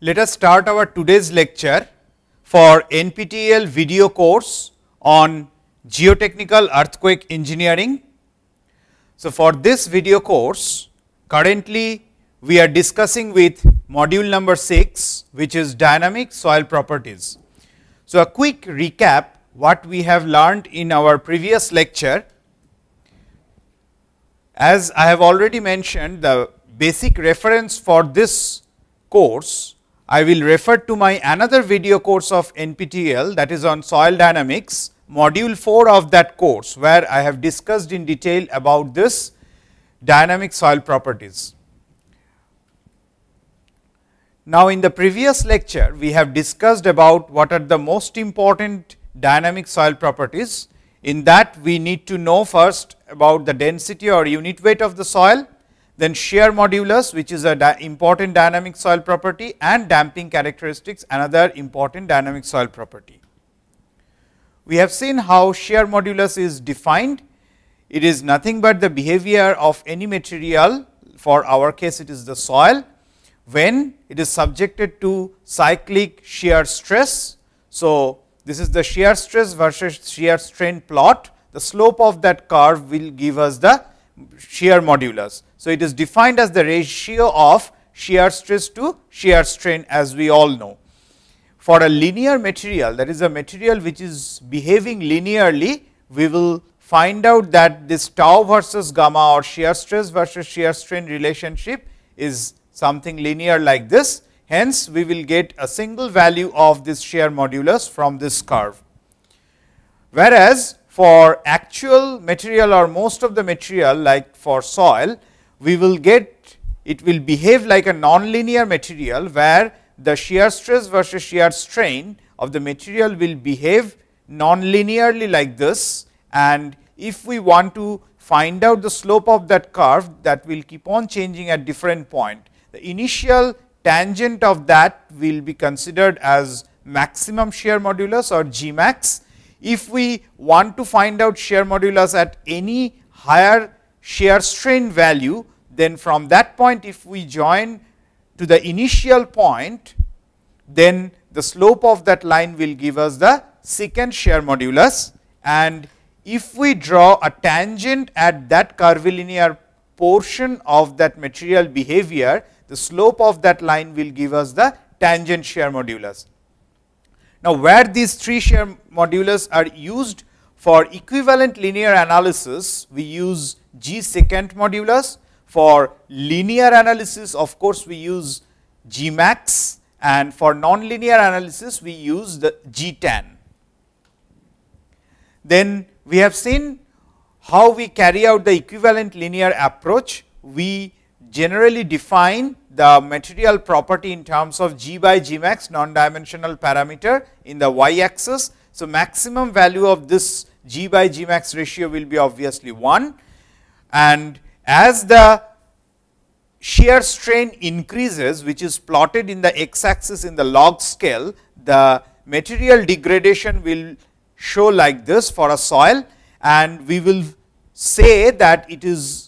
Let us start our today's lecture for NPTEL video course on Geotechnical Earthquake Engineering. So, for this video course, currently we are discussing with module number 6 which is dynamic soil properties. So, a quick recap what we have learned in our previous lecture. As I have already mentioned the basic reference for this course I will refer to my another video course of NPTEL that is on soil dynamics module 4 of that course where I have discussed in detail about this dynamic soil properties. Now in the previous lecture we have discussed about what are the most important dynamic soil properties. In that we need to know first about the density or unit weight of the soil then shear modulus which is an important dynamic soil property and damping characteristics another important dynamic soil property. We have seen how shear modulus is defined. It is nothing but the behavior of any material for our case it is the soil when it is subjected to cyclic shear stress. So, this is the shear stress versus shear strain plot. The slope of that curve will give us the shear modulus. So, it is defined as the ratio of shear stress to shear strain as we all know. For a linear material that is a material which is behaving linearly, we will find out that this tau versus gamma or shear stress versus shear strain relationship is something linear like this. Hence, we will get a single value of this shear modulus from this curve. Whereas, for actual material or most of the material like for soil, we will get it will behave like a nonlinear material where the shear stress versus shear strain of the material will behave nonlinearly like this and if we want to find out the slope of that curve that will keep on changing at different point. The initial tangent of that will be considered as maximum shear modulus or Gmax if we want to find out shear modulus at any higher shear strain value, then from that point if we join to the initial point, then the slope of that line will give us the secant shear modulus and if we draw a tangent at that curvilinear portion of that material behavior, the slope of that line will give us the tangent shear modulus. Now, where these three shear modulus are used for equivalent linear analysis, we use G secant modulus. For linear analysis, of course, we use G max and for nonlinear analysis, we use the G tan. Then we have seen how we carry out the equivalent linear approach. We generally define the material property in terms of g by g max non-dimensional parameter in the y axis. So, maximum value of this g by g max ratio will be obviously 1 and as the shear strain increases which is plotted in the x axis in the log scale, the material degradation will show like this for a soil and we will say that it is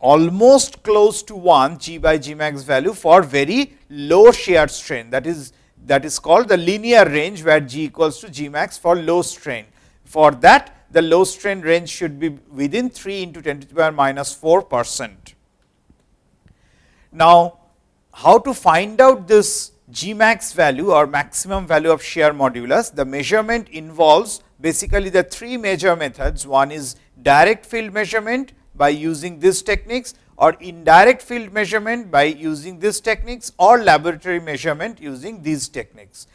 almost close to 1 g by g max value for very low shear strain that is that is called the linear range where g equals to g max for low strain. For that the low strain range should be within 3 into 10 to the power minus 4 percent. Now how to find out this g max value or maximum value of shear modulus the measurement involves basically the three major methods one is direct field measurement by using these techniques or indirect field measurement by using these techniques or laboratory measurement using these techniques.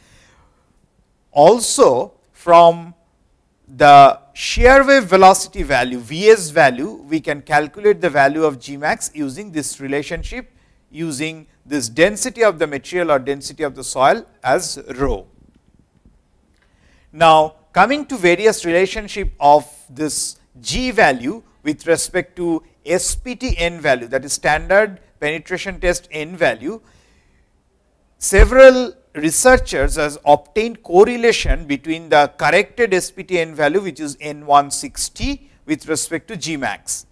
Also from the shear wave velocity value Vs value we can calculate the value of Gmax using this relationship using this density of the material or density of the soil as rho. Now coming to various relationship of this G value with respect to SPT n value that is standard penetration test n value, several researchers has obtained correlation between the corrected SPT n value which is n 160 with respect to Gmax.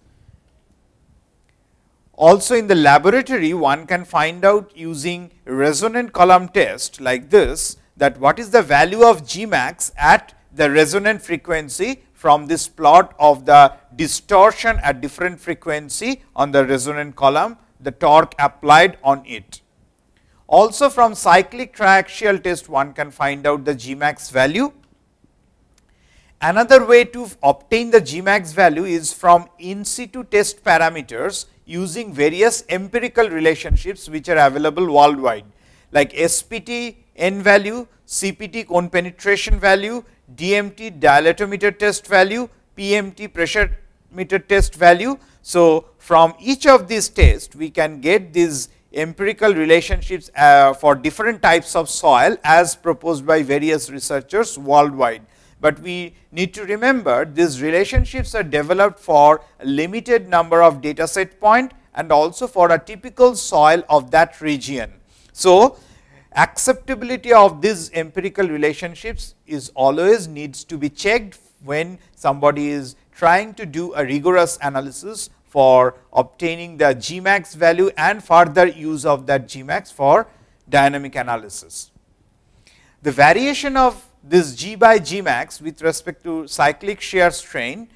Also in the laboratory one can find out using resonant column test like this that what is the value of Gmax at the resonant frequency from this plot of the distortion at different frequency on the resonant column, the torque applied on it. Also from cyclic triaxial test one can find out the Gmax value. Another way to obtain the Gmax value is from in situ test parameters using various empirical relationships which are available worldwide like SPT n value, CPT cone penetration value, DMT dilatometer test value, PMT pressure meter test value. So, from each of these tests we can get these empirical relationships uh, for different types of soil as proposed by various researchers worldwide. But we need to remember these relationships are developed for a limited number of data set point and also for a typical soil of that region. So, Acceptability of these empirical relationships is always needs to be checked when somebody is trying to do a rigorous analysis for obtaining the Gmax value and further use of that Gmax for dynamic analysis. The variation of this G by Gmax with respect to cyclic shear strain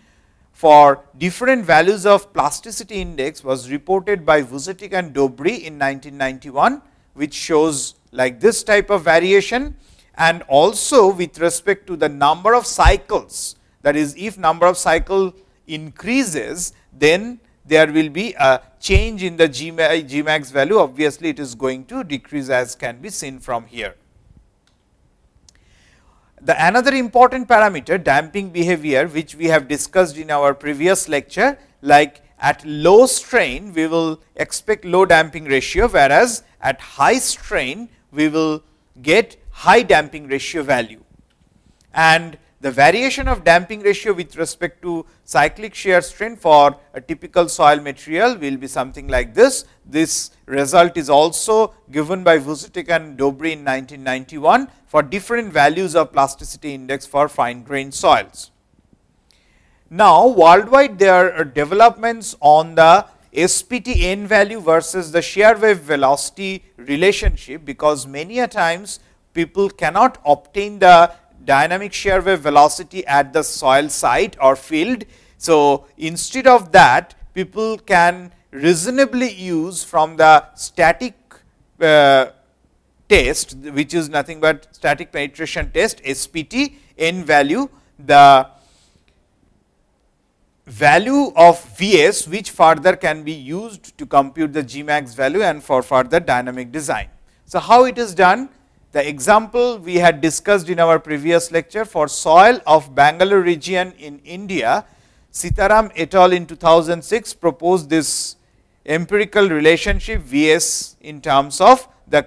for different values of plasticity index was reported by Vucetic and Dobry in 1991 which shows like this type of variation and also with respect to the number of cycles that is if number of cycle increases then there will be a change in the Gmax value obviously it is going to decrease as can be seen from here. The another important parameter damping behavior which we have discussed in our previous lecture like at low strain we will expect low damping ratio whereas at high strain we will get high damping ratio value and the variation of damping ratio with respect to cyclic shear strain for a typical soil material will be something like this. This result is also given by Vucetic and Dobry in 1991 for different values of plasticity index for fine grained soils. Now, worldwide there are developments on the SPT n value versus the shear wave velocity relationship because many a times people cannot obtain the dynamic shear wave velocity at the soil site or field. So, instead of that people can reasonably use from the static uh, test which is nothing but static penetration test SPT n value the value of Vs which further can be used to compute the Gmax value and for further dynamic design. So, how it is done? The example we had discussed in our previous lecture for soil of Bangalore region in India, Sitaram et al. in 2006 proposed this empirical relationship Vs in terms of the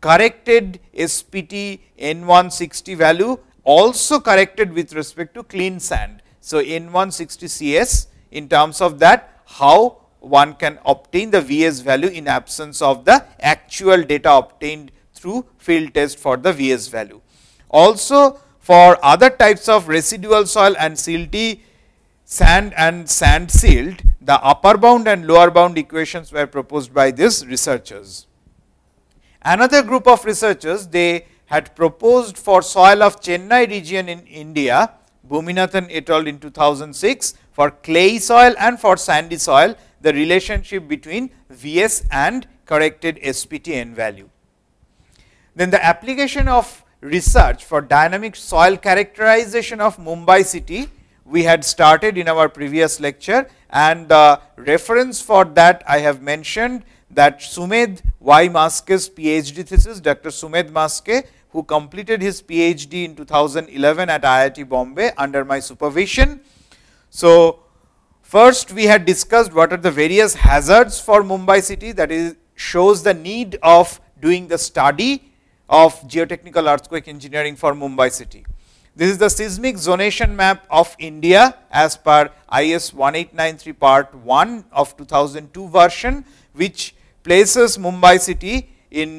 corrected SPT N160 value also corrected with respect to clean sand. So, N 160 Cs in terms of that how one can obtain the Vs value in absence of the actual data obtained through field test for the Vs value. Also for other types of residual soil and silty sand and sand silt, the upper bound and lower bound equations were proposed by these researchers. Another group of researchers, they had proposed for soil of Chennai region in India, Bhuminathan et al. in 2006 for clay soil and for sandy soil the relationship between Vs and corrected SPTN value. Then the application of research for dynamic soil characterization of Mumbai city we had started in our previous lecture and the reference for that I have mentioned that Sumed Y. Maske's PhD thesis, Dr. Sumed Maske who completed his PhD in 2011 at IIT Bombay under my supervision. So, first we had discussed what are the various hazards for Mumbai city that is shows the need of doing the study of geotechnical earthquake engineering for Mumbai city. This is the seismic zonation map of India as per IS 1893 part 1 of 2002 version which places Mumbai city in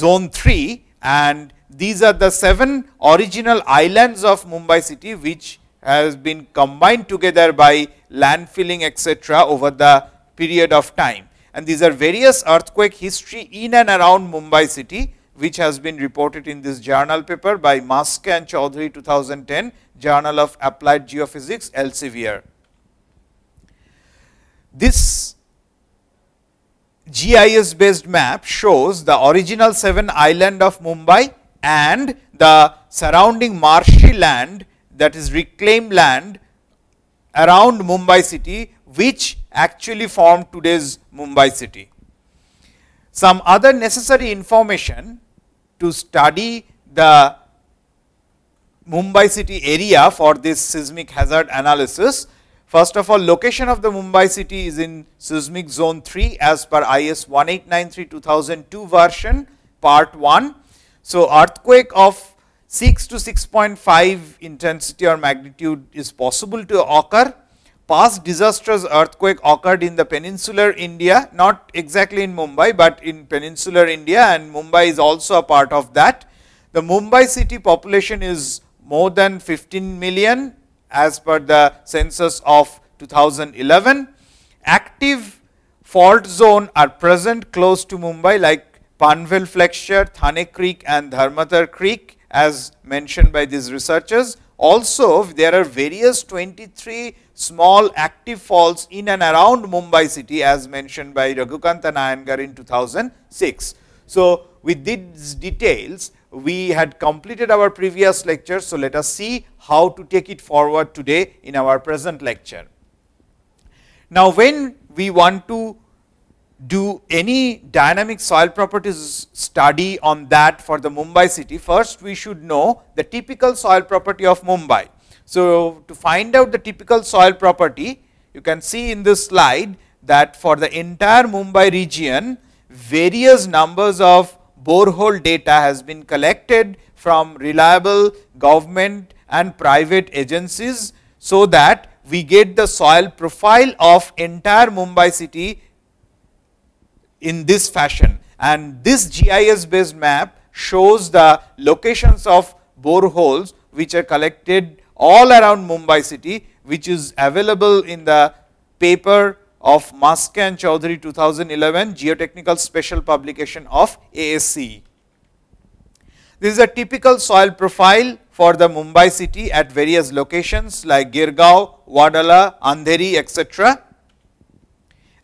zone 3 and these are the seven original islands of Mumbai city which has been combined together by landfilling etc. over the period of time. And these are various earthquake history in and around Mumbai city which has been reported in this journal paper by Maske and Chaudhary 2010 Journal of Applied Geophysics Elsevier. This GIS based map shows the original seven island of Mumbai and the surrounding marshy land that is reclaimed land around Mumbai city which actually formed today's Mumbai city. Some other necessary information to study the Mumbai city area for this seismic hazard analysis First of all, location of the Mumbai city is in seismic zone 3 as per IS 1893-2002 version part 1. So, earthquake of 6 to 6.5 intensity or magnitude is possible to occur. Past disastrous earthquake occurred in the peninsular India, not exactly in Mumbai, but in peninsular India and Mumbai is also a part of that. The Mumbai city population is more than 15 million as per the census of 2011. Active fault zone are present close to Mumbai like Panvel flexure, Thane Creek and Dharmatar Creek as mentioned by these researchers. Also, there are various 23 small active faults in and around Mumbai city as mentioned by Raghukanta Nayangar in 2006. So, with these details, we had completed our previous lecture. So, let us see how to take it forward today in our present lecture. Now, when we want to do any dynamic soil properties study on that for the Mumbai city, first we should know the typical soil property of Mumbai. So, to find out the typical soil property, you can see in this slide that for the entire Mumbai region, various numbers of borehole data has been collected from reliable government and private agencies so that we get the soil profile of entire Mumbai city in this fashion and this GIS based map shows the locations of boreholes which are collected all around Mumbai city which is available in the paper of Maske and Chaudhary 2011 Geotechnical Special Publication of ASCE. This is a typical soil profile for the Mumbai city at various locations like Girgaon, Wadala, Andheri etc.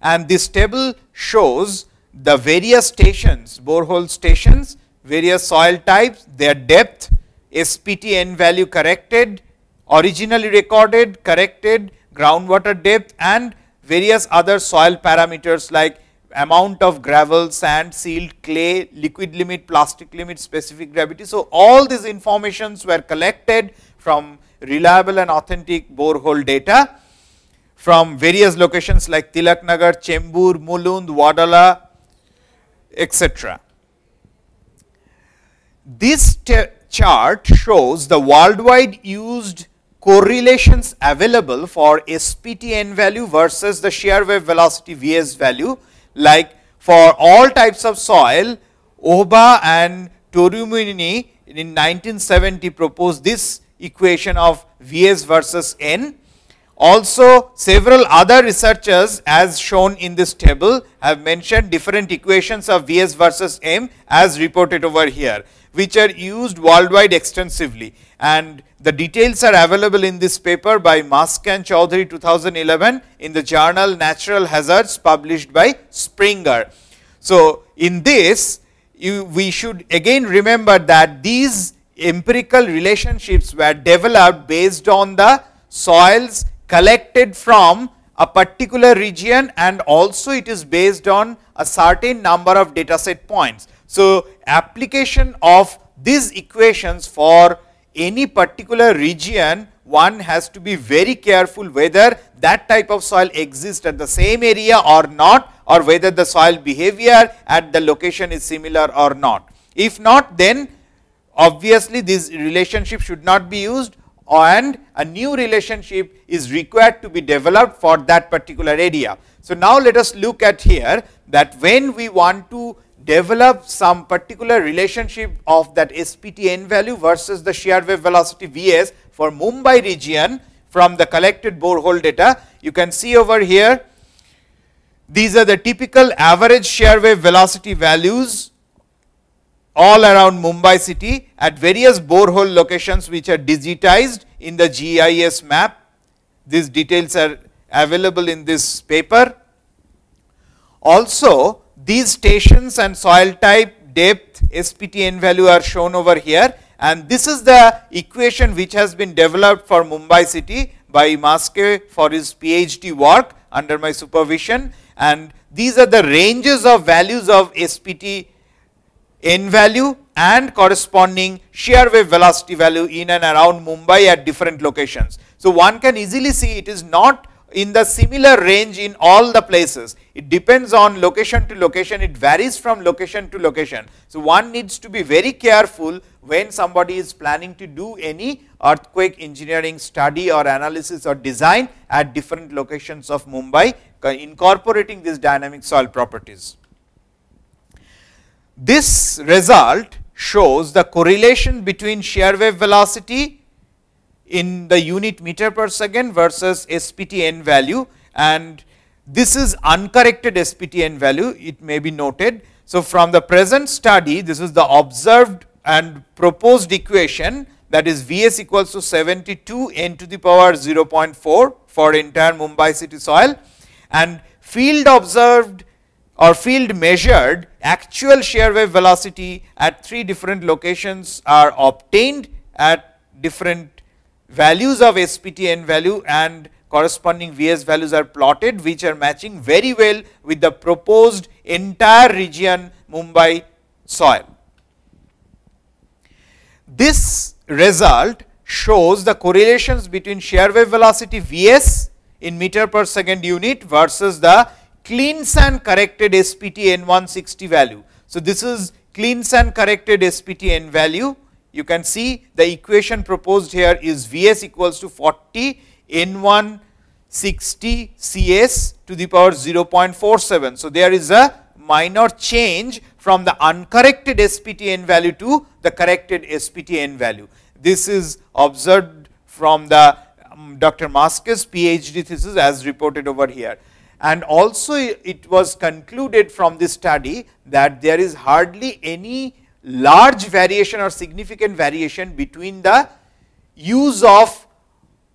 And this table shows the various stations, borehole stations, various soil types, their depth, SPTN value corrected, originally recorded, corrected, groundwater depth and various other soil parameters like amount of gravel, sand, silt, clay, liquid limit, plastic limit, specific gravity. So, all these informations were collected from reliable and authentic borehole data from various locations like Tilaknagar, Chembur, Mulund, Wadala, etc. This chart shows the worldwide used correlations available for SPTN value versus the shear wave velocity Vs value like for all types of soil Oba and Torumini in 1970 proposed this equation of Vs versus N. Also several other researchers as shown in this table have mentioned different equations of Vs versus M as reported over here which are used worldwide extensively and the details are available in this paper by Mask and Chaudhary 2011 in the journal Natural Hazards published by Springer. So, in this you, we should again remember that these empirical relationships were developed based on the soils collected from a particular region and also it is based on a certain number of data set points. So, application of these equations for any particular region one has to be very careful whether that type of soil exists at the same area or not or whether the soil behavior at the location is similar or not. If not then obviously this relationship should not be used and a new relationship is required to be developed for that particular area. So now let us look at here that when we want to develop some particular relationship of that SPTN value versus the shear wave velocity Vs for Mumbai region from the collected borehole data. You can see over here, these are the typical average shear wave velocity values all around Mumbai city at various borehole locations which are digitized in the GIS map. These details are available in this paper. Also, these stations and soil type, depth, SPTN value are shown over here and this is the equation which has been developed for Mumbai city by Maske for his PhD work under my supervision and these are the ranges of values of SPT n value and corresponding shear wave velocity value in and around Mumbai at different locations. So, one can easily see it is not in the similar range in all the places. It depends on location to location, it varies from location to location. So, one needs to be very careful when somebody is planning to do any earthquake engineering study or analysis or design at different locations of Mumbai incorporating these dynamic soil properties. This result shows the correlation between shear wave velocity in the unit meter per second versus SPTN value and this is uncorrected SPTN value it may be noted. So, from the present study this is the observed and proposed equation that is Vs equals to 72 n to the power 0.4 for entire Mumbai city soil and field observed or field measured actual shear wave velocity at three different locations are obtained at different values of SPTN value and corresponding VS values are plotted which are matching very well with the proposed entire region Mumbai soil. This result shows the correlations between shear wave velocity Vs in meter per second unit versus the clean sand corrected SPT N160 value. So, this is clean sand corrected SPT N value you can see the equation proposed here is Vs equals to 40 N1 60 Cs to the power 0.47. So, there is a minor change from the uncorrected SPTN value to the corrected SPTN value. This is observed from the um, Dr. Maskus PhD thesis as reported over here. And also it was concluded from this study that there is hardly any large variation or significant variation between the use of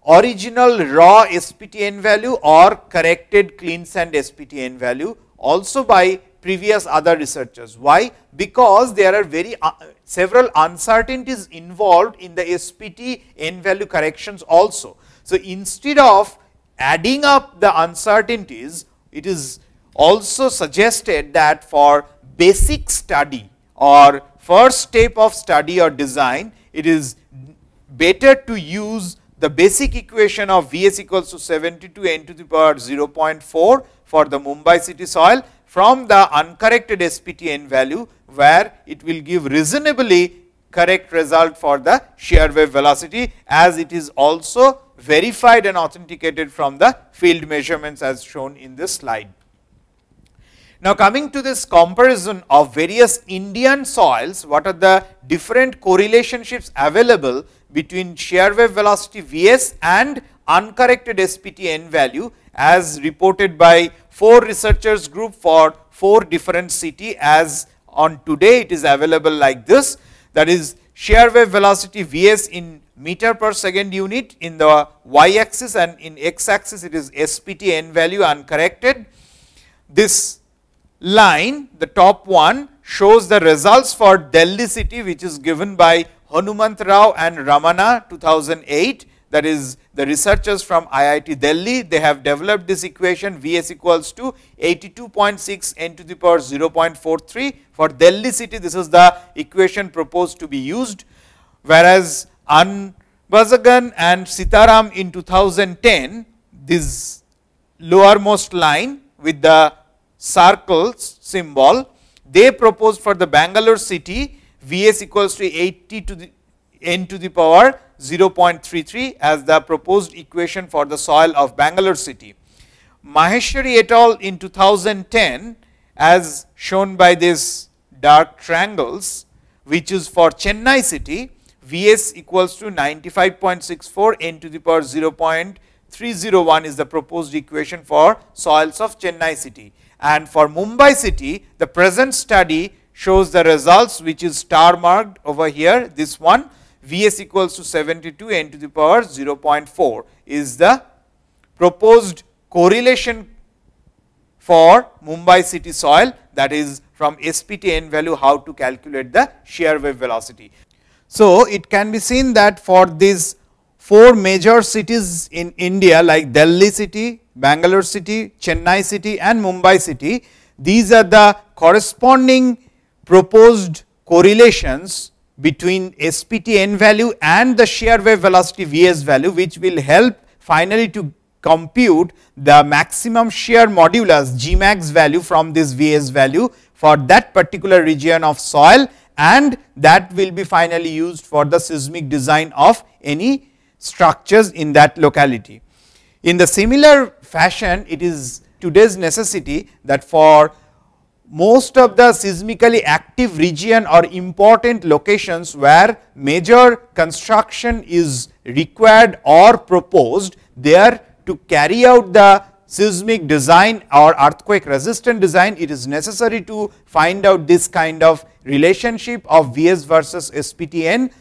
original raw SPTN value or corrected clean sand SPTN value also by previous other researchers. Why? Because there are very uh, several uncertainties involved in the SPTN value corrections also. So, instead of adding up the uncertainties, it is also suggested that for basic study or first step of study or design, it is better to use the basic equation of Vs equals to 72 n to the power 0.4 for the Mumbai city soil from the uncorrected SPTN value where it will give reasonably correct result for the shear wave velocity as it is also verified and authenticated from the field measurements as shown in this slide. Now, coming to this comparison of various Indian soils, what are the different correlationships available between shear wave velocity Vs and uncorrected SPTN value as reported by four researchers group for four different city as on today it is available like this that is shear wave velocity Vs in meter per second unit in the y axis and in x axis it is SPTN value uncorrected. This line, the top one, shows the results for Delhi city which is given by Hanumant Rao and Ramana 2008 that is the researchers from IIT Delhi they have developed this equation Vs equals to 82.6 n to the power 0.43 for Delhi city this is the equation proposed to be used whereas Anbazagan and Sitaram in 2010 this lowermost line with the circles symbol they proposed for the Bangalore city Vs equals to 80 to the n to the power 0.33 as the proposed equation for the soil of Bangalore city. Maheshwari et al in 2010 as shown by these dark triangles which is for Chennai city Vs equals to 95.64 n to the power 0.301 is the proposed equation for soils of Chennai city. And for Mumbai city, the present study shows the results which is star marked over here, this one. Vs equals to 72 n to the power 0.4 is the proposed correlation for Mumbai city soil that is from SPT n value how to calculate the shear wave velocity. So, it can be seen that for this four major cities in India like Delhi city, Bangalore city, Chennai city and Mumbai city. These are the corresponding proposed correlations between SPT n value and the shear wave velocity Vs value which will help finally to compute the maximum shear modulus Gmax value from this Vs value for that particular region of soil and that will be finally used for the seismic design of any structures in that locality. In the similar fashion it is today's necessity that for most of the seismically active region or important locations where major construction is required or proposed there to carry out the seismic design or earthquake resistant design it is necessary to find out this kind of relationship of Vs versus SPTN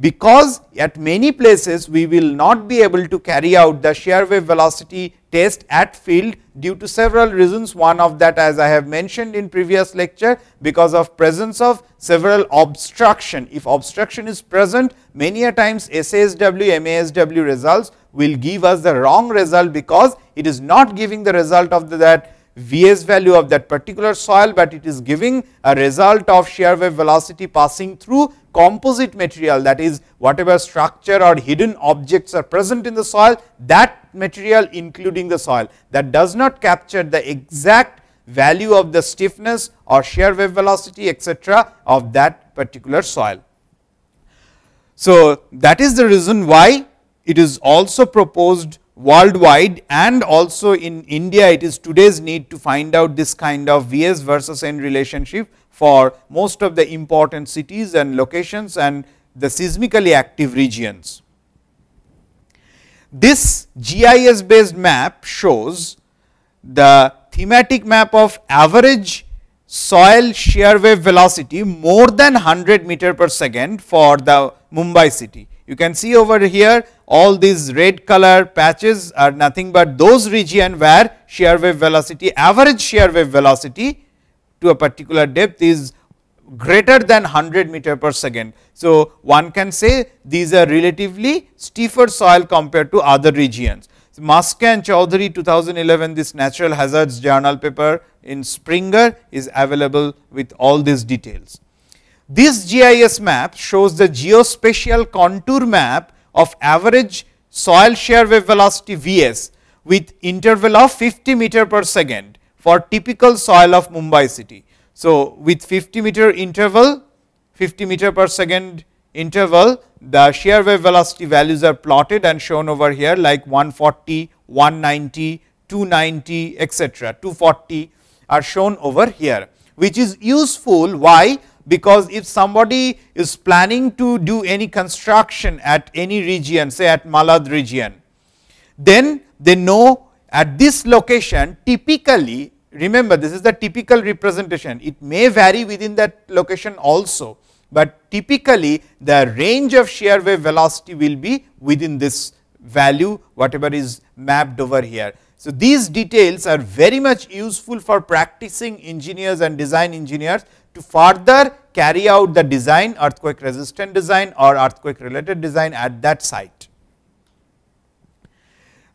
because at many places we will not be able to carry out the shear wave velocity test at field due to several reasons. One of that as I have mentioned in previous lecture because of presence of several obstruction. If obstruction is present many a times SASW, MASW results will give us the wrong result because it is not giving the result of the, that Vs value of that particular soil, but it is giving a result of shear wave velocity passing through composite material that is whatever structure or hidden objects are present in the soil that material including the soil that does not capture the exact value of the stiffness or shear wave velocity etc of that particular soil. So, that is the reason why it is also proposed worldwide and also in India it is today's need to find out this kind of Vs versus N relationship for most of the important cities and locations and the seismically active regions. This GIS based map shows the thematic map of average soil shear wave velocity more than 100 meter per second for the Mumbai city. You can see over here all these red color patches are nothing but those region where shear wave velocity average shear wave velocity to a particular depth is greater than 100 meter per second. So, one can say these are relatively stiffer soil compared to other regions. So, Maske and Chaudhary 2011 this natural hazards journal paper in Springer is available with all these details. This GIS map shows the geospatial contour map of average soil shear wave velocity Vs with interval of 50 meter per second for typical soil of Mumbai city. So, with 50 meter interval, 50 meter per second interval, the shear wave velocity values are plotted and shown over here like 140, 190, 290 etc. 240 are shown over here which is useful why because if somebody is planning to do any construction at any region say at Malad region then they know at this location typically remember this is the typical representation it may vary within that location also but typically the range of shear wave velocity will be within this value whatever is mapped over here. So, these details are very much useful for practicing engineers and design engineers to further carry out the design earthquake resistant design or earthquake related design at that site.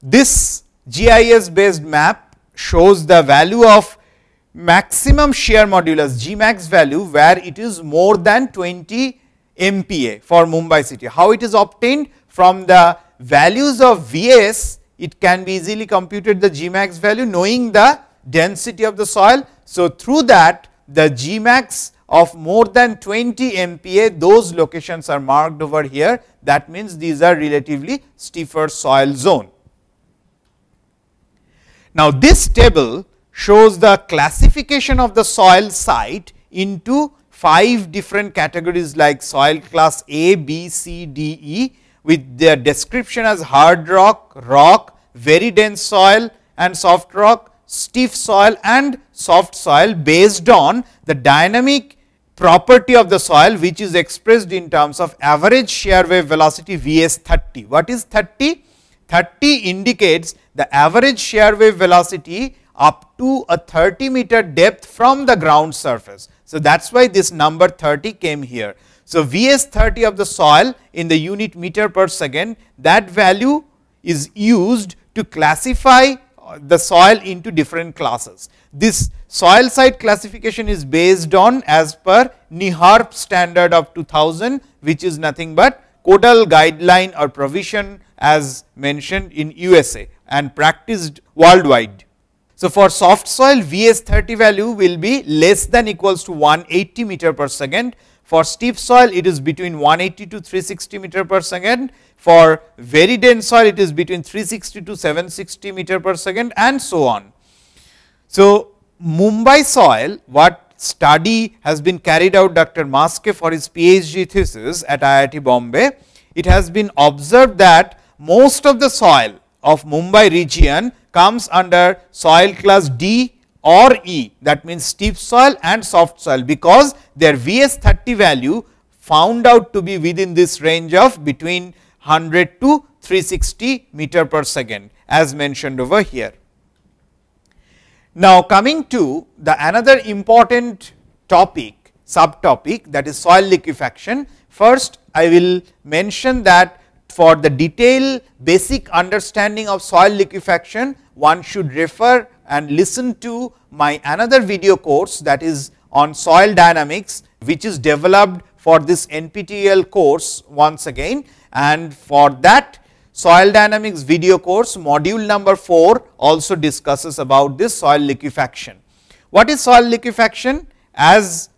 This GIS based map shows the value of maximum shear modulus Gmax value where it is more than 20 MPa for Mumbai city. How it is obtained? From the values of VS it can be easily computed the Gmax value knowing the density of the soil. So, through that the Gmax of more than 20 MPa those locations are marked over here that means these are relatively stiffer soil zone. Now this table shows the classification of the soil site into 5 different categories like soil class A, B, C, D, E with their description as hard rock, rock, very dense soil and soft rock, stiff soil and soft soil based on the dynamic property of the soil which is expressed in terms of average shear wave velocity Vs 30. What is 30? 30 indicates the average shear wave velocity up to a 30 meter depth from the ground surface. So, that is why this number 30 came here. So, Vs 30 of the soil in the unit meter per second that value is used to classify uh, the soil into different classes. This soil site classification is based on as per NIHARP standard of 2000 which is nothing but codal guideline or provision as mentioned in USA and practiced worldwide. So for soft soil VS30 value will be less than equals to 180 meter per second. For steep soil it is between 180 to 360 meter per second. For very dense soil it is between 360 to 760 meter per second and so on. So Mumbai soil what study has been carried out Dr. Maske for his PhD thesis at IIT Bombay. It has been observed that most of the soil of Mumbai region comes under soil class D or E that means steep soil and soft soil because their VS 30 value found out to be within this range of between 100 to 360 meter per second as mentioned over here. Now coming to the another important topic subtopic that is soil liquefaction. First I will mention that for the detailed basic understanding of soil liquefaction one should refer and listen to my another video course that is on soil dynamics which is developed for this NPTEL course once again and for that soil dynamics video course module number 4 also discusses about this soil liquefaction. What is soil liquefaction? As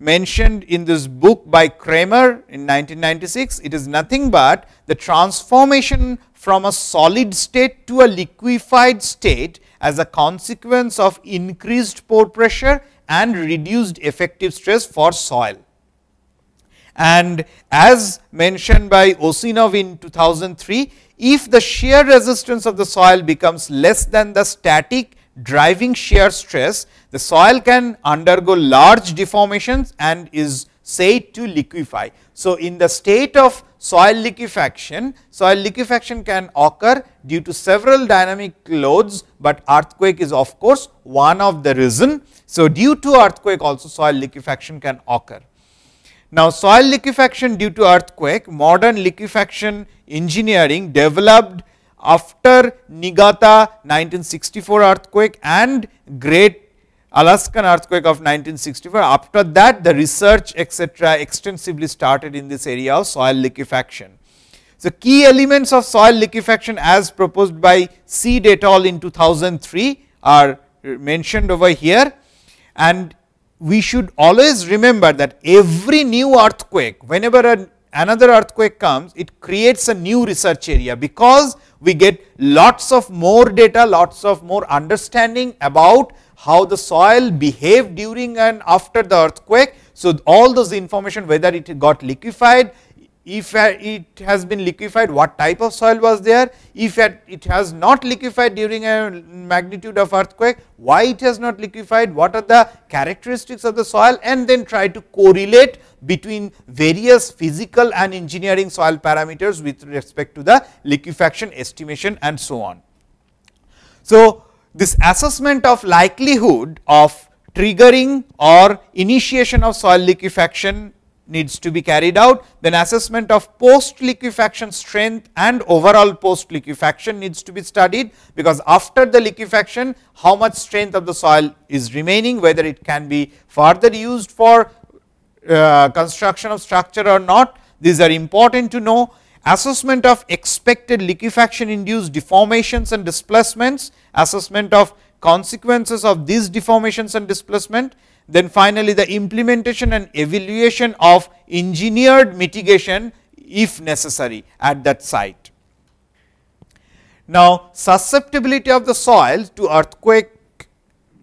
mentioned in this book by Kramer in 1996. It is nothing but the transformation from a solid state to a liquefied state as a consequence of increased pore pressure and reduced effective stress for soil. And as mentioned by Osinov in 2003, if the shear resistance of the soil becomes less than the static driving shear stress, the soil can undergo large deformations and is said to liquefy. So, in the state of soil liquefaction, soil liquefaction can occur due to several dynamic loads, but earthquake is of course one of the reason. So, due to earthquake also soil liquefaction can occur. Now, soil liquefaction due to earthquake, modern liquefaction engineering developed after Niigata 1964 earthquake and Great Alaskan earthquake of 1964. After that the research etc. extensively started in this area of soil liquefaction. So, key elements of soil liquefaction as proposed by Seed et al. in 2003 are mentioned over here and we should always remember that every new earthquake whenever an, another earthquake comes it creates a new research area because we get lots of more data, lots of more understanding about how the soil behaved during and after the earthquake. So, all those information whether it got liquefied, if it has been liquefied what type of soil was there, if it has not liquefied during a magnitude of earthquake, why it has not liquefied, what are the characteristics of the soil and then try to correlate between various physical and engineering soil parameters with respect to the liquefaction estimation and so on. So, this assessment of likelihood of triggering or initiation of soil liquefaction needs to be carried out. Then assessment of post liquefaction strength and overall post liquefaction needs to be studied because after the liquefaction how much strength of the soil is remaining whether it can be further used for uh, construction of structure or not these are important to know. Assessment of expected liquefaction induced deformations and displacements, assessment of consequences of these deformations and displacement, then finally, the implementation and evaluation of engineered mitigation if necessary at that site. Now, susceptibility of the soil to earthquake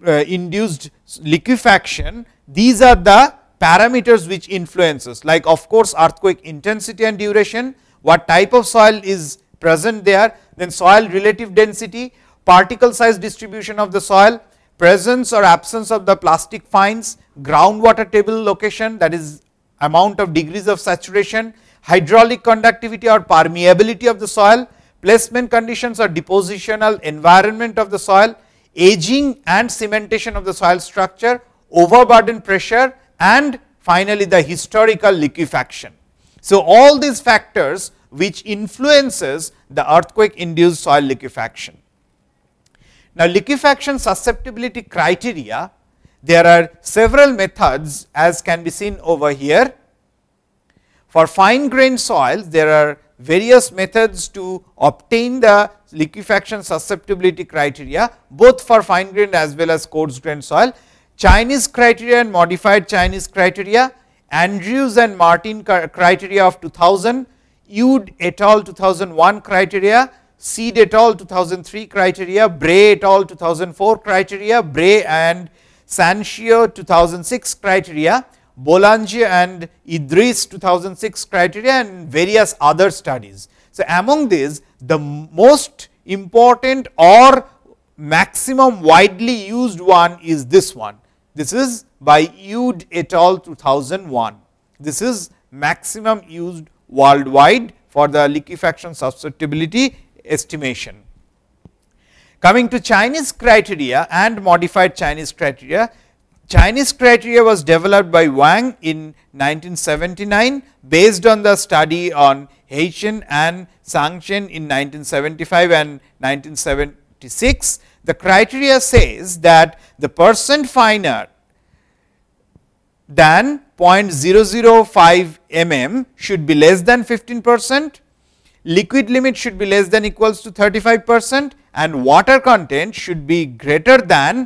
uh, induced liquefaction, these are the parameters which influences like of course, earthquake intensity and duration, what type of soil is present there, then soil relative density, particle size distribution of the soil, presence or absence of the plastic fines, groundwater table location that is amount of degrees of saturation, hydraulic conductivity or permeability of the soil, placement conditions or depositional environment of the soil, aging and cementation of the soil structure, overburden pressure and finally the historical liquefaction. So, all these factors which influences the earthquake induced soil liquefaction. Now, liquefaction susceptibility criteria, there are several methods as can be seen over here. For fine grained soils, there are various methods to obtain the liquefaction susceptibility criteria both for fine grained as well as coarse grained soil. Chinese criteria and modified Chinese criteria, Andrews and Martin criteria of 2000, Ude et al 2001 criteria Seed et al. 2003 criteria, Bray et al. 2004 criteria, Bray and Sanchio 2006 criteria, Bolange and Idris 2006 criteria and various other studies. So, among these the most important or maximum widely used one is this one. This is by Ude et al 2001. This is maximum used worldwide for the liquefaction susceptibility estimation. Coming to Chinese criteria and modified Chinese criteria, Chinese criteria was developed by Wang in 1979 based on the study on Haitian and Sangchen in 1975 and 1976. The criteria says that the percent finer than 0.005 mm should be less than 15 percent liquid limit should be less than equals to 35 percent and water content should be greater than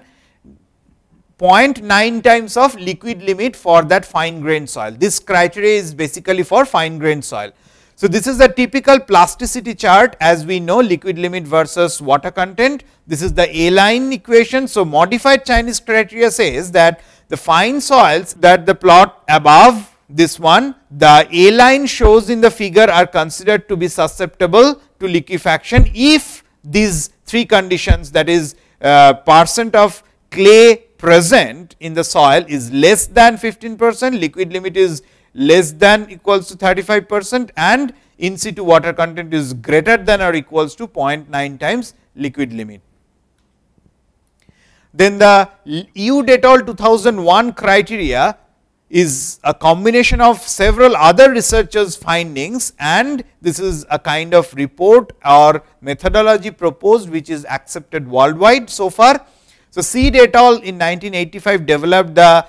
0.9 times of liquid limit for that fine grained soil. This criteria is basically for fine grained soil. So, this is the typical plasticity chart as we know liquid limit versus water content. This is the A line equation. So, modified Chinese criteria says that the fine soils that the plot above this one the A line shows in the figure are considered to be susceptible to liquefaction if these three conditions that is uh, percent of clay present in the soil is less than 15 percent, liquid limit is less than equals to 35 percent and in situ water content is greater than or equals to 0.9 times liquid limit. Then the EU Detol 2001 criteria is a combination of several other researchers findings and this is a kind of report or methodology proposed which is accepted worldwide so far. So, Seed et al in 1985 developed the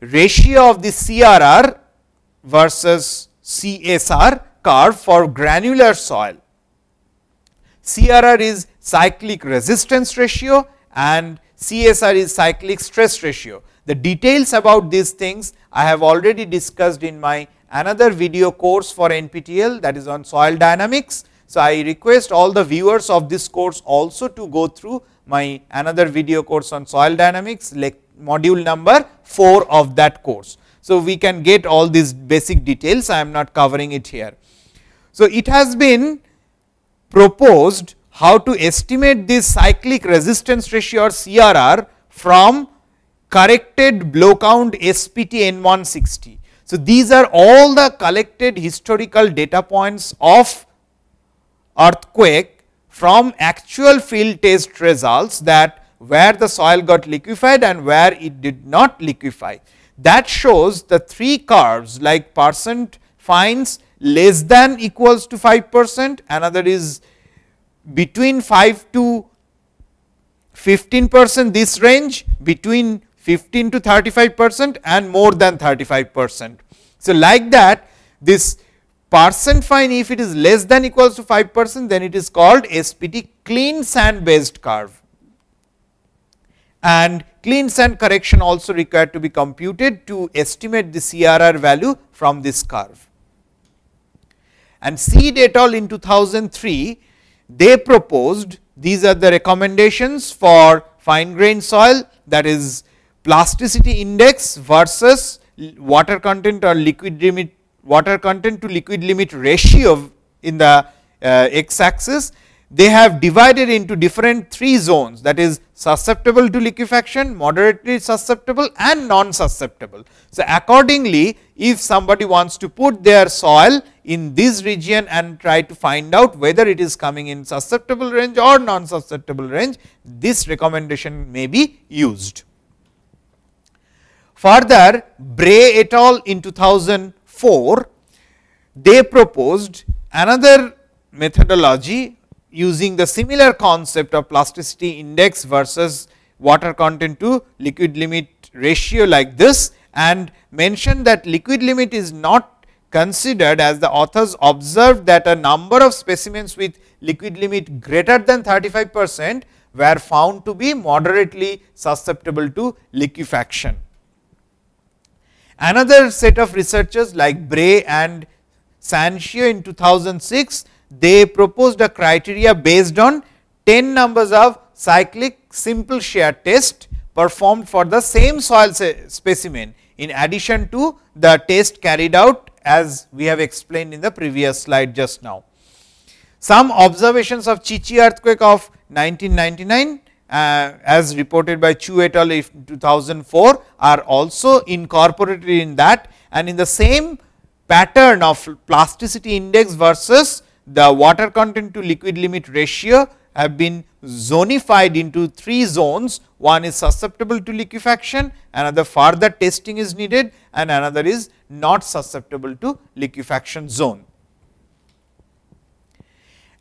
ratio of the CRR versus CSR curve for granular soil. CRR is cyclic resistance ratio and CSR is cyclic stress ratio. The details about these things I have already discussed in my another video course for NPTEL that is on soil dynamics. So, I request all the viewers of this course also to go through my another video course on soil dynamics module number 4 of that course. So, we can get all these basic details I am not covering it here. So, it has been proposed how to estimate this cyclic resistance ratio or CRR from corrected blow count SPT N160. So, these are all the collected historical data points of earthquake from actual field test results that where the soil got liquefied and where it did not liquefy. That shows the three curves like percent finds less than equals to 5 percent, another is between 5 to 15 percent this range, between 15 to 35 percent and more than 35 percent. So, like that this percent fine if it is less than equals to 5 percent then it is called SPT clean sand based curve and clean sand correction also required to be computed to estimate the CRR value from this curve. And C et al in 2003 they proposed these are the recommendations for fine grain soil that is plasticity index versus water content or liquid limit water content to liquid limit ratio in the uh, x axis they have divided into different three zones that is susceptible to liquefaction, moderately susceptible and non-susceptible. So, accordingly if somebody wants to put their soil in this region and try to find out whether it is coming in susceptible range or non-susceptible range, this recommendation may be used. Further, Bray et al. in 2004, they proposed another methodology using the similar concept of plasticity index versus water content to liquid limit ratio like this and mentioned that liquid limit is not considered as the authors observed that a number of specimens with liquid limit greater than 35 percent were found to be moderately susceptible to liquefaction. Another set of researchers like Bray and Sanchia in 2006, they proposed a criteria based on 10 numbers of cyclic simple shear test performed for the same soil specimen in addition to the test carried out as we have explained in the previous slide just now. Some observations of Chichi earthquake of 1999 uh, as reported by Chu et al. in 2004 are also incorporated in that and in the same pattern of plasticity index versus the water content to liquid limit ratio have been zonified into three zones. One is susceptible to liquefaction, another further testing is needed and another is not susceptible to liquefaction zone.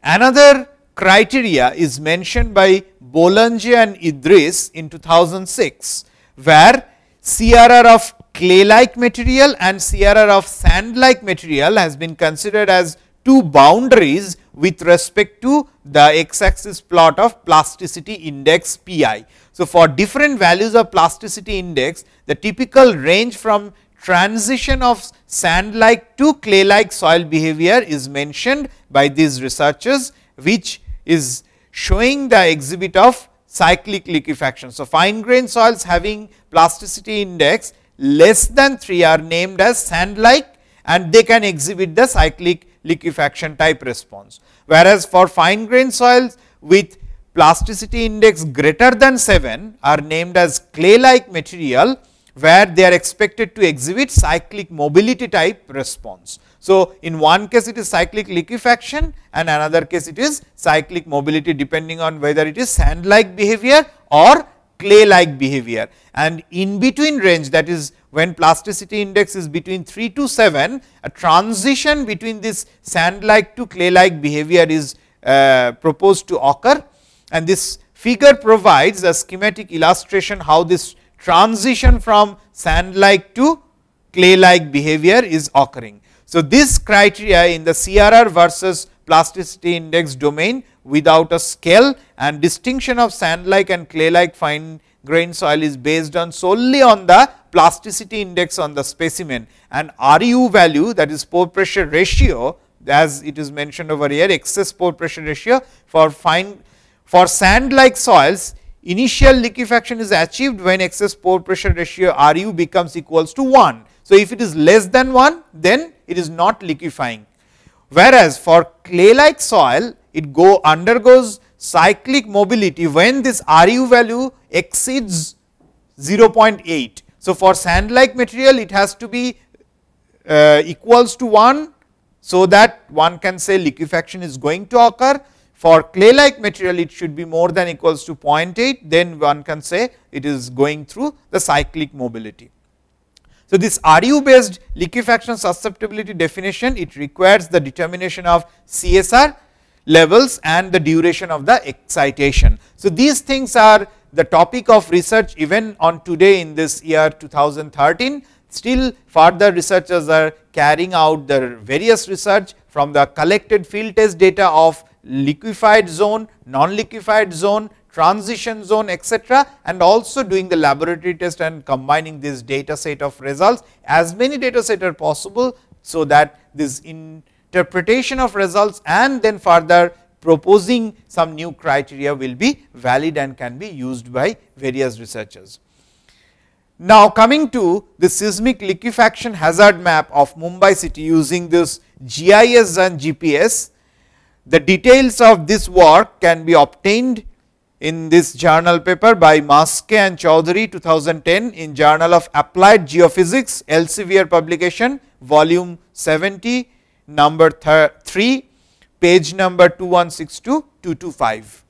Another criteria is mentioned by Bollinger and Idris in 2006, where CRR of clay-like material and CRR of sand-like material has been considered as two boundaries with respect to the x-axis plot of plasticity index pi. So, for different values of plasticity index, the typical range from transition of sand-like to clay-like soil behavior is mentioned by these researchers, which is showing the exhibit of cyclic liquefaction. So, fine grained soils having plasticity index less than 3 are named as sand like and they can exhibit the cyclic liquefaction type response. Whereas, for fine grained soils with plasticity index greater than 7 are named as clay like material where they are expected to exhibit cyclic mobility type response. So, in one case it is cyclic liquefaction and another case it is cyclic mobility depending on whether it is sand like behavior or clay like behavior and in between range that is when plasticity index is between 3 to 7 a transition between this sand like to clay like behavior is uh, proposed to occur and this figure provides a schematic illustration how this transition from sand like to clay like behavior is occurring. So, this criteria in the CRR versus plasticity index domain without a scale and distinction of sand like and clay like fine grain soil is based on solely on the plasticity index on the specimen and RU value that is pore pressure ratio as it is mentioned over here excess pore pressure ratio for fine for sand like soils initial liquefaction is achieved when excess pore pressure ratio RU becomes equals to 1. So, if it is less than 1 then it is not liquefying. Whereas for clay like soil it go undergoes cyclic mobility when this RU value exceeds 0.8. So, for sand like material it has to be uh, equals to 1. So, that one can say liquefaction is going to occur for clay like material it should be more than equals to 0.8 then one can say it is going through the cyclic mobility. So, this RU based liquefaction susceptibility definition it requires the determination of CSR levels and the duration of the excitation. So, these things are the topic of research even on today in this year 2013 still further researchers are carrying out their various research from the collected field test data of liquefied zone, non-liquefied zone, transition zone etc. and also doing the laboratory test and combining this data set of results as many data set are possible. So, that this interpretation of results and then further proposing some new criteria will be valid and can be used by various researchers. Now, coming to the seismic liquefaction hazard map of Mumbai city using this GIS and GPS, the details of this work can be obtained in this journal paper by Maske and Chaudhary 2010 in Journal of Applied Geophysics Elsevier publication volume 70 number 3 page number 2162 225.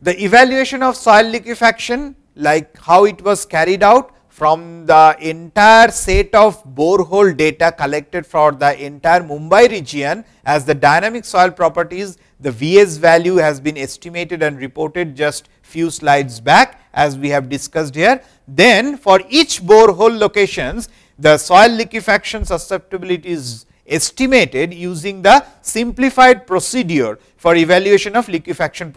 The evaluation of soil liquefaction like how it was carried out from the entire set of borehole data collected for the entire Mumbai region as the dynamic soil properties the Vs value has been estimated and reported just few slides back as we have discussed here. Then for each borehole locations, the soil liquefaction susceptibility is estimated using the simplified procedure for evaluation of liquefaction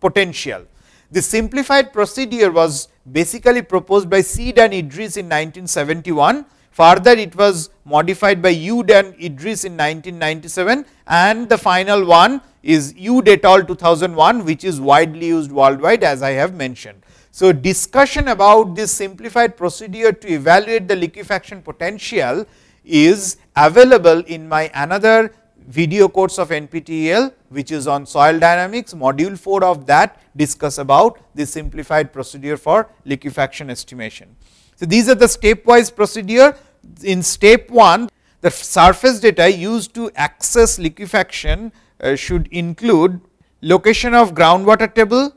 potential. The simplified procedure was basically proposed by Seed and Idris in 1971 Further, it was modified by Ud and Idris in 1997 and the final one is Ud et al. 2001 which is widely used worldwide as I have mentioned. So, discussion about this simplified procedure to evaluate the liquefaction potential is available in my another video course of NPTEL which is on soil dynamics module 4 of that discuss about the simplified procedure for liquefaction estimation. So, these are the stepwise procedure in step 1 the surface data used to access liquefaction uh, should include location of groundwater table,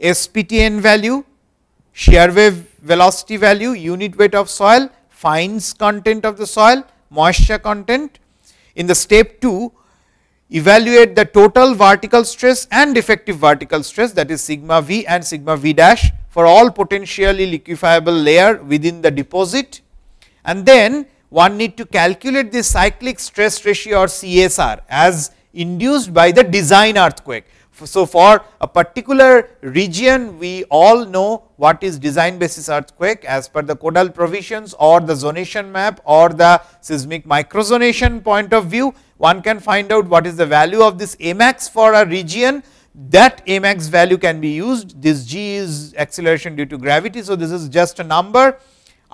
SPTN value, shear wave velocity value, unit weight of soil, fines content of the soil, moisture content. In the step 2, evaluate the total vertical stress and effective vertical stress that is sigma v and sigma v dash for all potentially liquefiable layer within the deposit and then one need to calculate the cyclic stress ratio or CSR as induced by the design earthquake. So, for a particular region we all know what is design basis earthquake as per the codal provisions or the zonation map or the seismic microzonation point of view. One can find out what is the value of this Amax for a region that Amax value can be used this g is acceleration due to gravity. So, this is just a number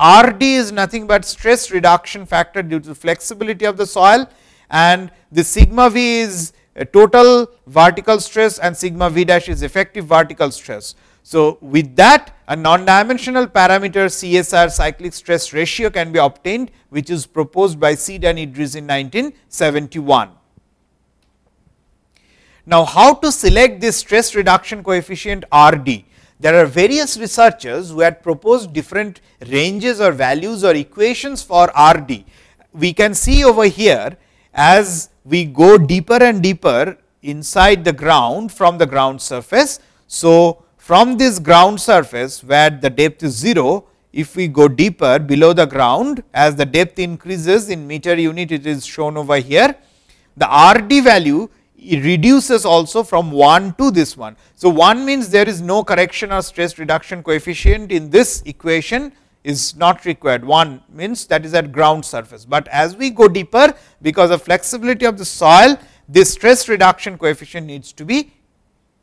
RD is nothing but stress reduction factor due to flexibility of the soil and the sigma V is total vertical stress and sigma V dash is effective vertical stress. So, with that a non-dimensional parameter CSR cyclic stress ratio can be obtained which is proposed by Seed and Idris in 1971. Now, how to select this stress reduction coefficient RD? There are various researchers who had proposed different ranges or values or equations for RD. We can see over here as we go deeper and deeper inside the ground from the ground surface. So, from this ground surface where the depth is 0, if we go deeper below the ground as the depth increases in meter unit it is shown over here, the RD value it reduces also from 1 to this one. So, 1 means there is no correction or stress reduction coefficient in this equation is not required 1 means that is at ground surface, but as we go deeper because of flexibility of the soil this stress reduction coefficient needs to be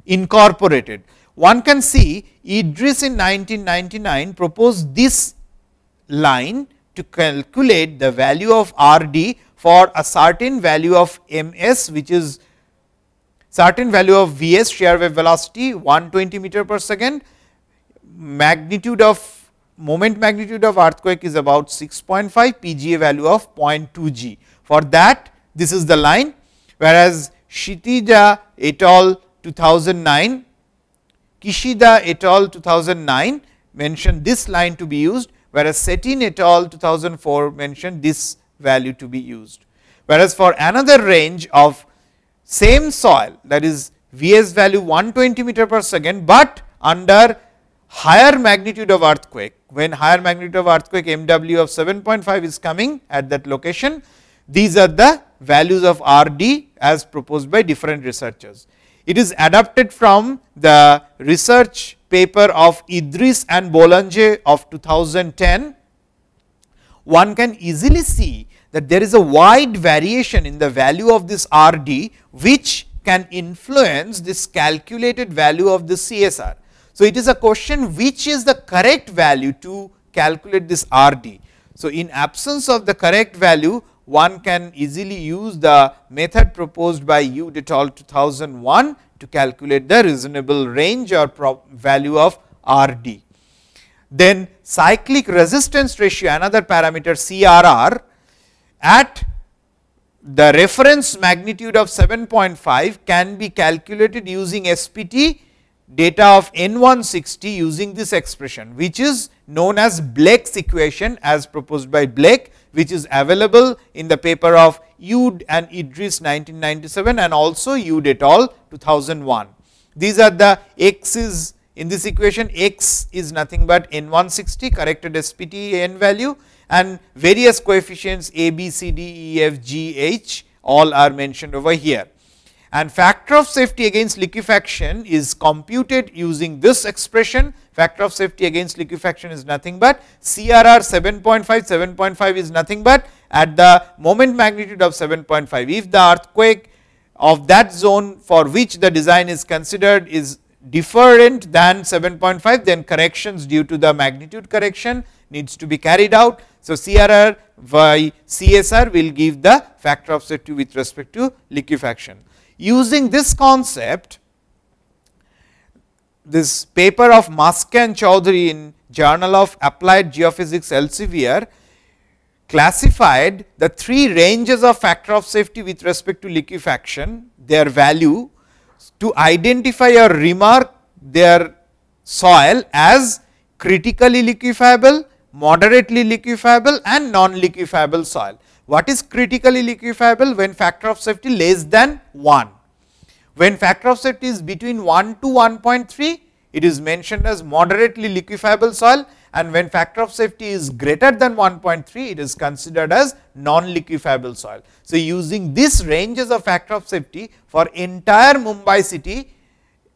incorporated. One can see Idris in 1999 proposed this line to calculate the value of R d for a certain value of M s which is certain value of Vs shear wave velocity 120 meter per second, magnitude of moment magnitude of earthquake is about 6.5 PGA value of 0.2 G. For that this is the line whereas Shitija et al 2009, Kishida et al 2009 mentioned this line to be used whereas Setin et al 2004 mentioned this value to be used. Whereas for another range of same soil that is Vs value 120 meter per second, but under higher magnitude of earthquake, when higher magnitude of earthquake MW of 7.5 is coming at that location, these are the values of Rd as proposed by different researchers. It is adapted from the research paper of Idris and Bollinger of 2010. One can easily see that there is a wide variation in the value of this RD which can influence this calculated value of the CSR. So, it is a question which is the correct value to calculate this RD. So, in absence of the correct value one can easily use the method proposed by Yu et al 2001 to calculate the reasonable range or value of RD. Then cyclic resistance ratio another parameter CRR at the reference magnitude of 7.5 can be calculated using SPT data of N160 using this expression which is known as Blake's equation as proposed by Blake which is available in the paper of Ude and Idris 1997 and also Ud et al 2001. These are the x's in this equation x is nothing but N160 corrected SPT n value and various coefficients a, b, c, d, e, f, g, h all are mentioned over here. And factor of safety against liquefaction is computed using this expression. Factor of safety against liquefaction is nothing but CRR 7.5, 7.5 is nothing but at the moment magnitude of 7.5. If the earthquake of that zone for which the design is considered is different than 7.5, then corrections due to the magnitude correction needs to be carried out so, CRR by CSR will give the factor of safety with respect to liquefaction. Using this concept, this paper of Maske and Chaudhary in Journal of Applied Geophysics Elsevier classified the three ranges of factor of safety with respect to liquefaction, their value to identify or remark their soil as critically liquefiable, moderately liquefiable and non-liquefiable soil. What is critically liquefiable? When factor of safety less than 1. When factor of safety is between 1 to 1.3, it is mentioned as moderately liquefiable soil and when factor of safety is greater than 1.3, it is considered as non-liquefiable soil. So, using this range as a factor of safety for entire Mumbai city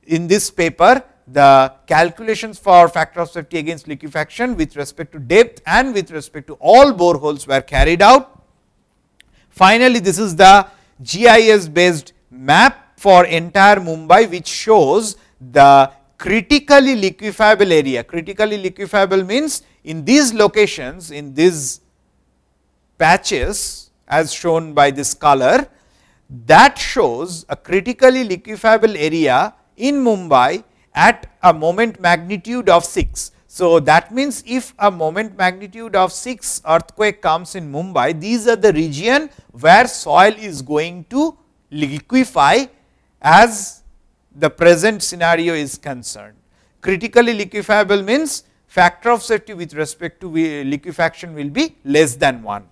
in this paper, the calculations for factor of safety against liquefaction with respect to depth and with respect to all boreholes were carried out. Finally, this is the GIS based map for entire Mumbai which shows the critically liquefiable area. Critically liquefiable means in these locations, in these patches as shown by this color, that shows a critically liquefiable area in Mumbai at a moment magnitude of 6. So, that means if a moment magnitude of 6 earthquake comes in Mumbai, these are the region where soil is going to liquefy as the present scenario is concerned. Critically liquefiable means factor of safety with respect to liquefaction will be less than 1.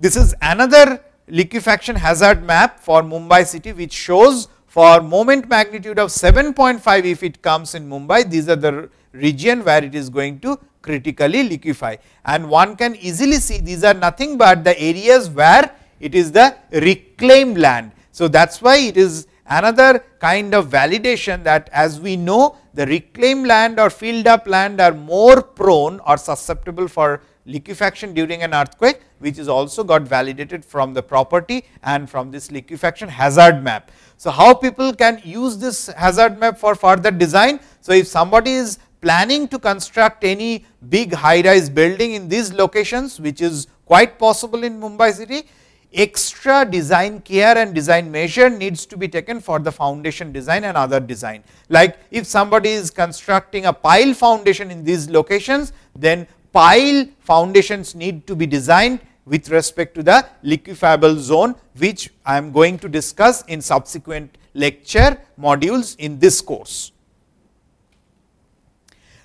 This is another liquefaction hazard map for Mumbai city which shows for moment magnitude of 7.5 if it comes in Mumbai, these are the region where it is going to critically liquefy and one can easily see these are nothing but the areas where it is the reclaimed land. So, that is why it is another kind of validation that as we know the reclaimed land or filled up land are more prone or susceptible for liquefaction during an earthquake which is also got validated from the property and from this liquefaction hazard map. So how people can use this hazard map for further design? So if somebody is planning to construct any big high rise building in these locations which is quite possible in Mumbai city, extra design care and design measure needs to be taken for the foundation design and other design. Like if somebody is constructing a pile foundation in these locations, then pile foundations need to be designed with respect to the liquefiable zone which I am going to discuss in subsequent lecture modules in this course.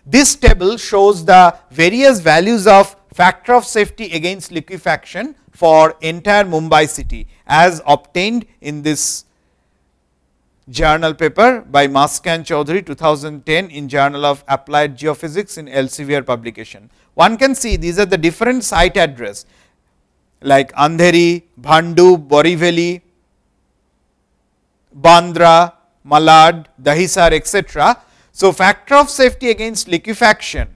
This table shows the various values of factor of safety against liquefaction for entire Mumbai city as obtained in this journal paper by Maskan Chaudhary 2010 in Journal of Applied Geophysics in Elsevier publication. One can see these are the different site address like Andheri, Bhandup, Borivali, Bandra, Malad, Dahisar etc. So, factor of safety against liquefaction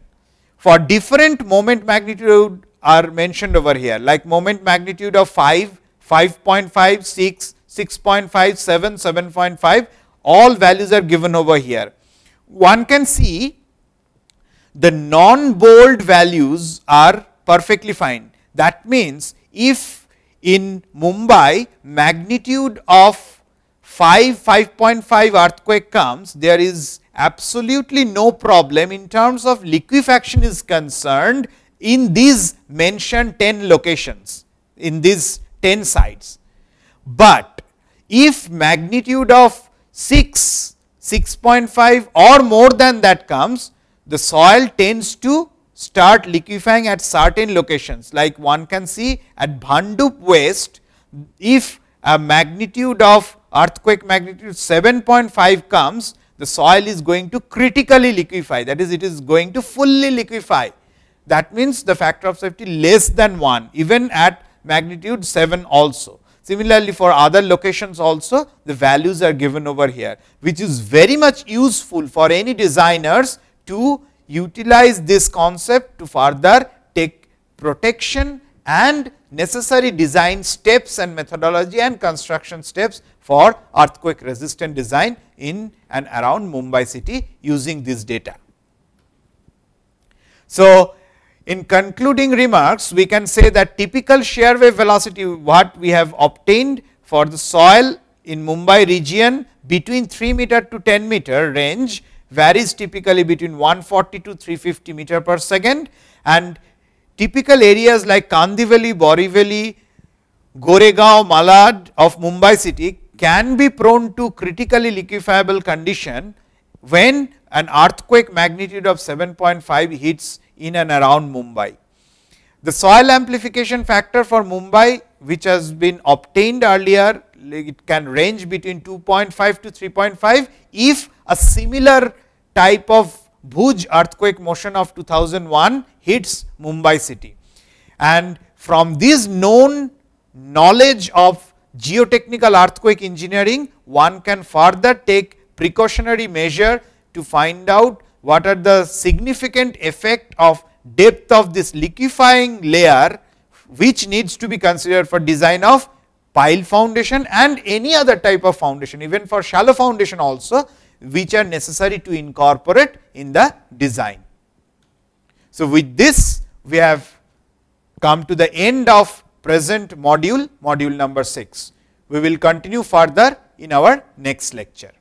for different moment magnitude are mentioned over here like moment magnitude of 5, 5.5, 6, 6.5, 7, 7.5 all values are given over here. One can see the non bold values are perfectly fine that means if in Mumbai magnitude of 5 5.5 earthquake comes there is absolutely no problem in terms of liquefaction is concerned in these mentioned 10 locations in these 10 sites. But if magnitude of 6, 6.5 or more than that comes the soil tends to start liquefying at certain locations like one can see at Bhandup West if a magnitude of earthquake magnitude 7.5 comes the soil is going to critically liquefy that is it is going to fully liquefy that means the factor of safety less than 1 even at magnitude 7 also. Similarly, for other locations also the values are given over here which is very much useful for any designers to utilize this concept to further take protection and necessary design steps and methodology and construction steps for earthquake resistant design in and around Mumbai city using this data. So, in concluding remarks we can say that typical shear wave velocity what we have obtained for the soil in Mumbai region between 3 meter to 10 meter range varies typically between 140 to 350 meter per second and typical areas like Kandivali, Borivali, Goregaon, Malad of Mumbai city can be prone to critically liquefiable condition when an earthquake magnitude of 7.5 hits in and around Mumbai. The soil amplification factor for Mumbai which has been obtained earlier it can range between 2.5 to 3.5 if a similar type of Bhuj earthquake motion of 2001 hits Mumbai city. And from this known knowledge of geotechnical earthquake engineering, one can further take precautionary measure to find out what are the significant effect of depth of this liquefying layer which needs to be considered for design of pile foundation and any other type of foundation even for shallow foundation also which are necessary to incorporate in the design. So with this we have come to the end of present module, module number 6. We will continue further in our next lecture.